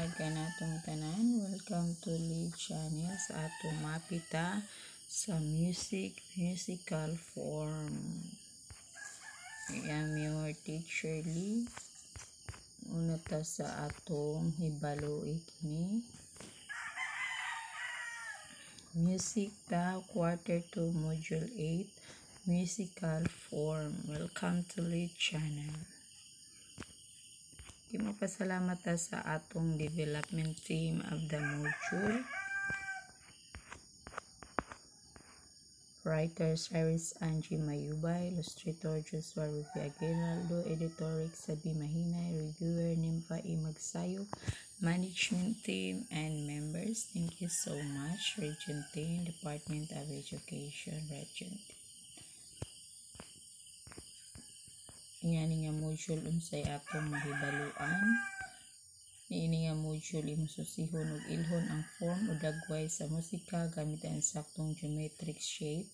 matag kanatong tanan welcome to Lee Channel sa atong mapita sa music musical form I am your teacher Lee una ta sa atong hibalo ikini music ta quarter to module 8 musical form welcome to Lee Channel Kimapasalamat ta sa atong development team of the module. Writer Cyrus Angie Mayubay, Illustrator Joshua Rufi Aguinaldo, Editor Rick Sabi Mahinay, Reviewer Nympha E. Management Team and members, thank you so much, Regent Team, Department of Education, Regent Team. ingani nga module unsay atong mahibaluan niini nga module imususihon ug ilhon ang form o dagway sa musika gamit ang saktong geometric shape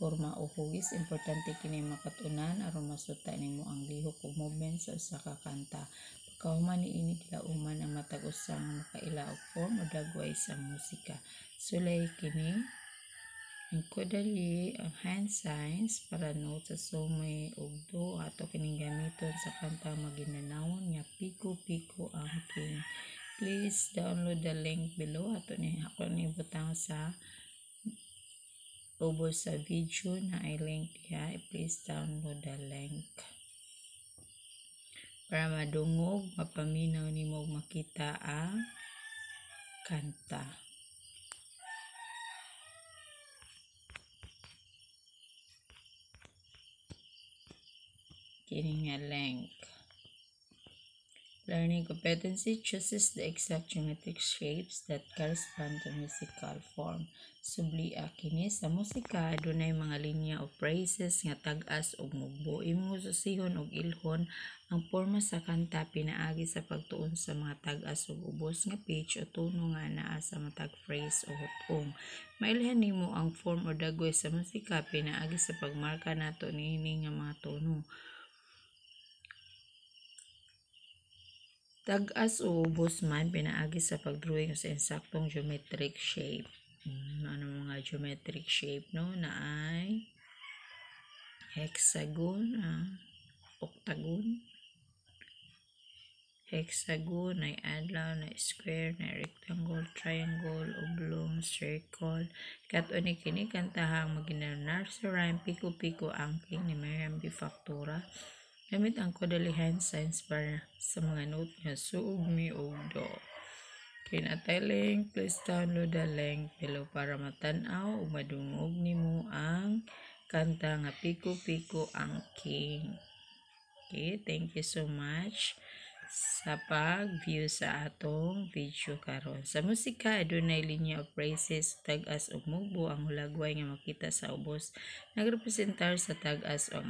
forma o hugis importante kini makatunan aron masuta nimo ang lihok ug movement sa usa ka kanta pagkahuman niini kilauman ang matag usang makaila og form o dagway sa musika sulay kini Nagkudali ang hand signs para no sa sumay ug duha ato kining gamiton sa kanta maginanawon nga Piko Piko ang King. Please download the link below ato ni ako ni butang sa ubos sa video na i-link diha. Please download the link para madungog, mapaminaw mo makita ang kanta. competency chooses the exact geometric shapes that correspond to musical form. Subli kini sa musika, dunay mga linya o phrases nga tag-as og mugbo. Imong susihon og ilhon ang forma sa kanta pinaagi sa pagtuon sa mga tag-as ug ubos nga pitch o tono nga naa sa matag phrase o hutong. Mailhan nimo ang form o dagway sa musika pinaagi sa pagmarka nato niini nga mga tono. Tagas o ubos man pinaagi sa pagdrawing sa insaktong geometric shape. Hmm, ano mga geometric shape no na ay hexagon, ah, octagon, hexagon, ay adlaw, na square, na rectangle, triangle, oblong, circle. Katuni kini kantahang maginar sa rhyme, piko-piko angking ni Miriam Bifactura. Bifactura Gamit ang kodalihan science bar sa mga note nga suog mi og Okay, Kay natay link, please download the link below para matan-aw ug ni nimo ang kanta nga Piko Piko ang King. Okay, thank you so much sa pag-view sa atong video karon. Sa musika, adunay linya of phrases, tag-as o mugbo ang hulagway nga makita sa ubos. Nagrepresentar sa tag-as ang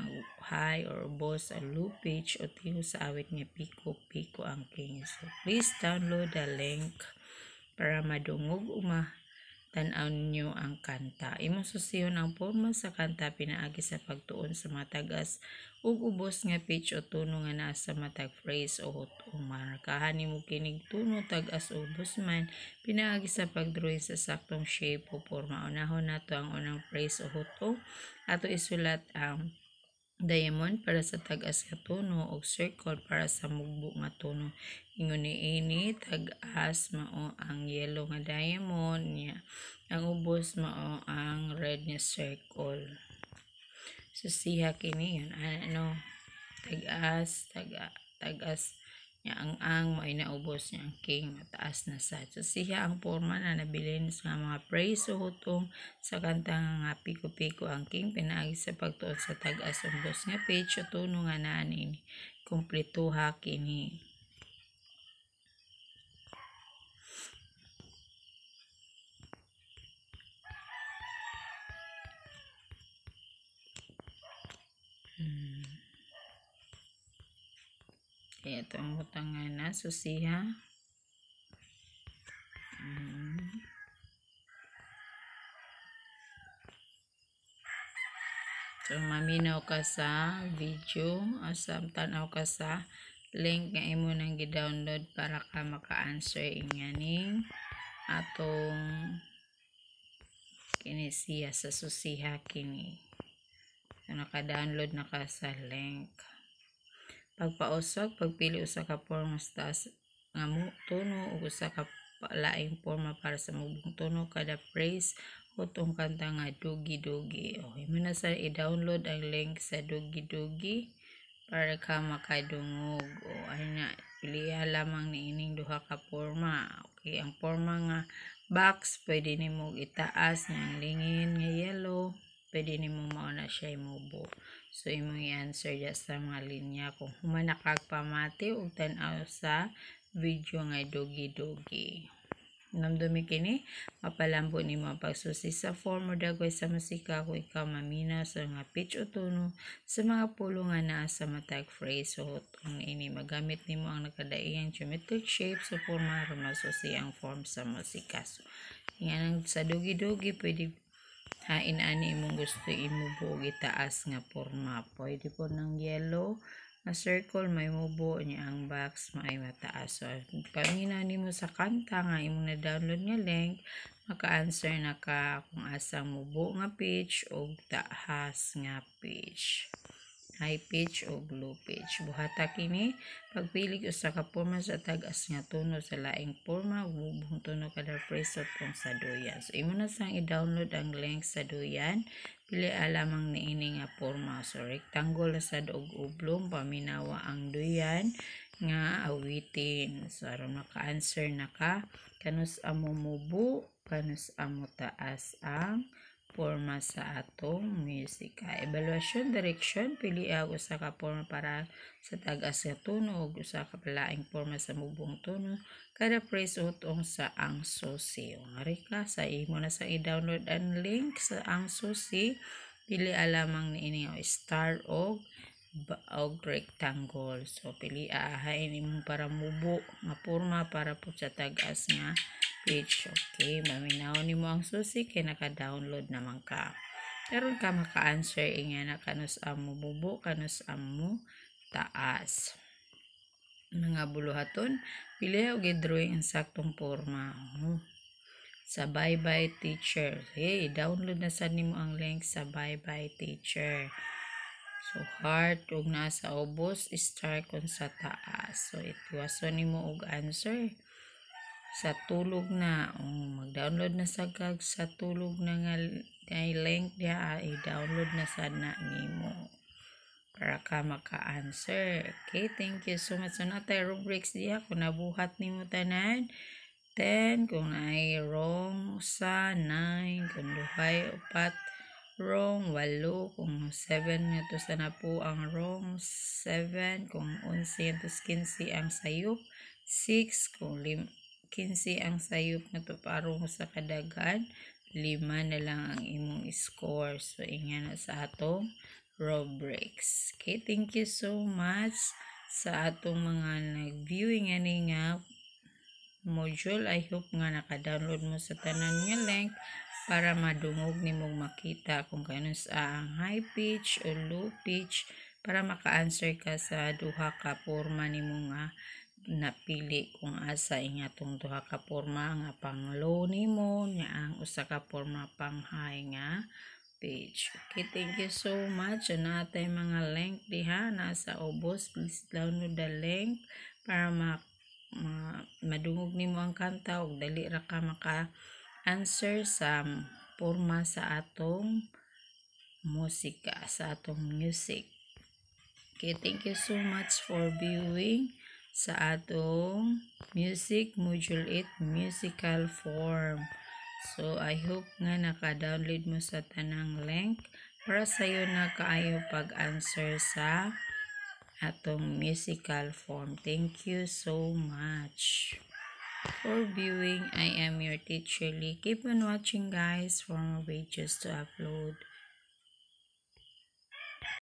high or ubos ang low pitch o tiyo sa awit nga piko-piko ang king. So please download the link para madungog umah tanaw ninyo ang kanta. Imususiyon ang forma sa kanta pinaagi sa pagtuon sa matagas ug ubos nga pitch o tuno nga naa sa matag phrase o hutong markahan nimo kinig tuno tagas o ubos man pinaagi sa pagdrawing sa saktong shape o forma. Unahon nato ang unang phrase o hutong ato isulat ang diamond para sa tag-as nga tono o circle para sa mugbo nga tono ingon ini tag-as mao ang yellow nga diamond niya ang ubos mao ang red nga circle susiha so, kini yun ah, ano tag-as tag tag-as nga ang ang mo ay naubos niya ang king mataas na sad. So siya ang porma na nabilin sa mga praise so hutong sa kantang nga piko-piko ang king pinaagi sa pagtuot sa tagas as umbos nga page o tuno nga naan ini. Kumplituha kini. Hmm. Ito ang hutangan na susiha. Hmm. So, maminaw ka sa video o sa tanaw ka sa link nga imo nang gi-download para ka maka-answer inganing atong kinesiya sa susiha kini. So, ano naka-download na ka sa link pagpausog pagpili usa ka forma sa taas nga tono ug usa ka laing forma para sa mubong tono kada phrase utong kanta nga Dugi Dugi. okay, na sa i-download ang link sa Dugi Dugi para ka makadungog. O, ano na, piliha lamang ni ining duha ka forma. Okay, ang forma nga box, pwede ni mo itaas ng lingin nga yellow pwede ni mong mauna siya imubo. So, imong i-answer dyan sa mga linya kung humana kag pamati o tanaw sa video nga dogi-dogi. Namdumi kini, mapalambo ni mga pagsusi sa form o dagway sa musika kung ikaw mamina sa mga pitch o tuno sa mga pulo nga naa sa matag phrase So, hotong ini. Magamit ni mo ang nakadaiyang geometric shape sa forma ramasusi ang form sa musika. So, yan ang sa dogi-dogi, pwede hain ani imong gusto imubo gitaas nga porma pwede po ng yellow nga circle may mubo niya ang box maay mataas so pangina nimo sa kanta nga imong na-download nga link maka-answer na ka kung asa mubo nga page o taas nga page high pitch o low pitch. Buhata kini pagpili usa ka porma sa tagas nga tono sa laing porma ubong tono kada phrase of pong sa doyan. So imo na sang i-download ang link sa doyan. pili alamang niini nga porma so rectangle sa og oblong paminawa ang doyan nga awitin. So aron maka-answer na ka kanus amo mubo kanus amo taas ang forma sa atong musika. Evaluation direction, pili ang usa ka forma para sa tagas nga tono o usa ka palaing forma sa mubong tono. Kada phrase utong sa ang susi. Ngari ka, sa imo na sa i-download ang link sa ang susi. Pili alamang ni ini star o og rectangle. So, pili ahain imong para mubo nga forma para po sa tagas nga page. Okay, maminaw ni mo ang susi kay naka-download naman ka. Pero ka maka-answer inga na kanus amo bubo, kanus amo taas. Mga ano buluhaton, pili og i-drawing ang saktong porma. Oh. Sa Bye Bye Teacher. Hey, download na sa nimo ang link sa Bye Bye Teacher. So, heart, ug nasa ubos, star kon sa taas. So, itwaso nimo og answer sa tulog na um, mag-download na sa kag sa tulog na nga ay link dia ah, i-download na sana nimo para ka maka-answer okay thank you so much so natay rubrics dia kung nabuhat nimo tanan 10 kung ay wrong sa 9 kung duhay upat wrong 8 kung 7 nga to sana po ang wrong 7 kung 11 to 15 ang sayop 6 kung 5 15 ang sayop nagpaparong sa kadagan. lima na lang ang imong score. So, inga na sa atong rubrics. Okay, thank you so much sa atong mga nag-viewing ani nga module. I hope nga naka-download mo sa tanan nga link para madungog nimong makita kung kanus sa ang high pitch o low pitch para maka-answer ka sa duha ka forma nimo nga ah, napili kung asa ing atong duha ka porma nga pang low nimo nya ang usa ka porma pang high nga page. Okay, thank you so much. Ano natay mga link diha nasa obos. Please download the link para ma, ma madungog nimo ang kanta ug dali ra ka maka answer sa porma sa atong musika sa atong music. Okay, thank you so much for viewing sa atong music module 8 musical form. So, I hope nga naka-download mo sa tanang link para sa'yo na kaayo pag-answer sa atong musical form. Thank you so much. For viewing, I am your teacher Lee. Keep on watching guys for more videos to upload.